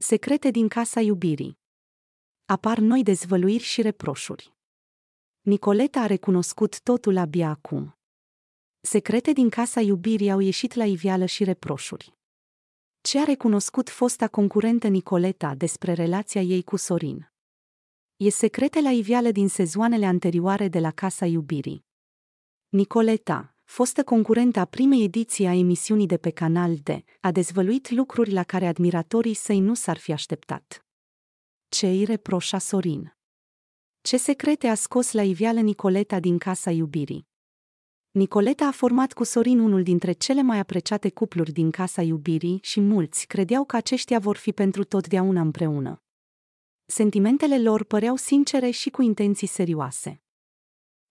Secrete din casa iubirii. Apar noi dezvăluiri și reproșuri. Nicoleta a recunoscut totul abia acum. Secrete din casa iubirii au ieșit la iveală și reproșuri. Ce a recunoscut fosta concurentă Nicoleta despre relația ei cu Sorin? E secrete la iveală din sezoanele anterioare de la Casa Iubirii. Nicoleta, fostă concurentă a primei ediții a emisiunii de pe Canal D, a dezvăluit lucruri la care admiratorii săi nu s-ar fi așteptat. Ce îi reproșa Sorin? Ce secrete a scos la iveală Nicoleta din casa iubirii? Nicoleta a format cu Sorin unul dintre cele mai apreciate cupluri din casa iubirii și mulți credeau că aceștia vor fi pentru totdeauna împreună. Sentimentele lor păreau sincere și cu intenții serioase.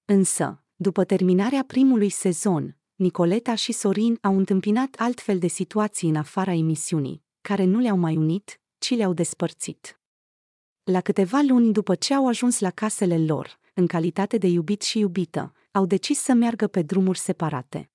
Însă, după terminarea primului sezon, Nicoleta și Sorin au întâmpinat altfel de situații în afara emisiunii, care nu le-au mai unit, ci le-au despărțit. La câteva luni după ce au ajuns la casele lor, în calitate de iubit și iubită, au decis să meargă pe drumuri separate.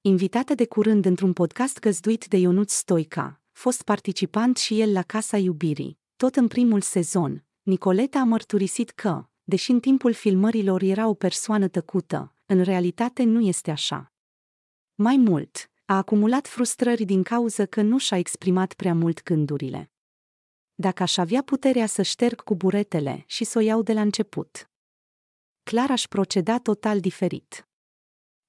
Invitată de curând într-un podcast găzduit de Ionut Stoica, fost participant și el la Casa Iubirii, tot în primul sezon, Nicoleta a mărturisit că, deși în timpul filmărilor era o persoană tăcută, în realitate nu este așa. Mai mult, a acumulat frustrări din cauză că nu și-a exprimat prea mult gândurile. Dacă aș avea puterea să șterg cu buretele și să o iau de la început. Clar aș proceda total diferit.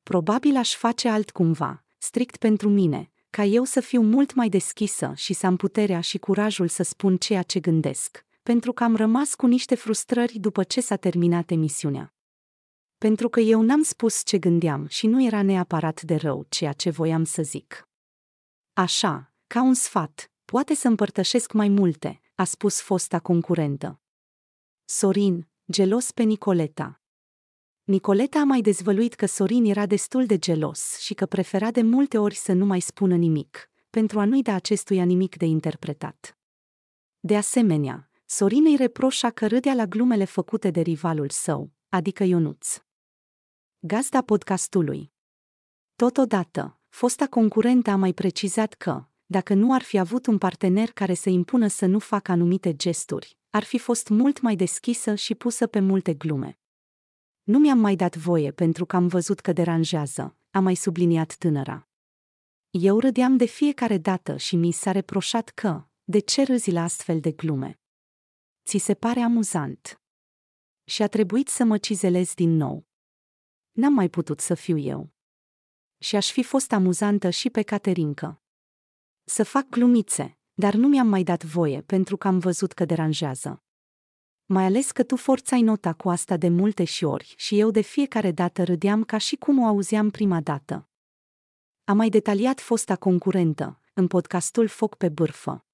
Probabil aș face altcumva, strict pentru mine, ca eu să fiu mult mai deschisă și să am puterea și curajul să spun ceea ce gândesc pentru că am rămas cu niște frustrări după ce s-a terminat emisiunea. Pentru că eu n-am spus ce gândeam și nu era neapărat de rău ceea ce voiam să zic. Așa, ca un sfat, poate să împărtășesc mai multe, a spus fosta concurentă. Sorin, gelos pe Nicoleta. Nicoleta a mai dezvăluit că Sorin era destul de gelos și că prefera de multe ori să nu mai spună nimic, pentru a nu-i da acestuia nimic de interpretat. De asemenea, Sorin îi reproșa că râdea la glumele făcute de rivalul său, adică Ionuț. Gazda podcastului. Totodată, fosta concurentă a mai precizat că, dacă nu ar fi avut un partener care să impună să nu facă anumite gesturi, ar fi fost mult mai deschisă și pusă pe multe glume. Nu mi-am mai dat voie pentru că am văzut că deranjează, a mai subliniat tânăra. Eu râdeam de fiecare dată și mi s-a reproșat că, de ce râzi la astfel de glume? ți se pare amuzant. Și a trebuit să mă cizelez din nou. N-am mai putut să fiu eu. Și aș fi fost amuzantă și pe Caterincă. Să fac glumițe, dar nu mi-am mai dat voie pentru că am văzut că deranjează. Mai ales că tu forțai nota cu asta de multe și ori și eu de fiecare dată râdeam ca și cum o auzeam prima dată. A mai detaliat fosta concurentă, în podcastul Foc pe bârfă.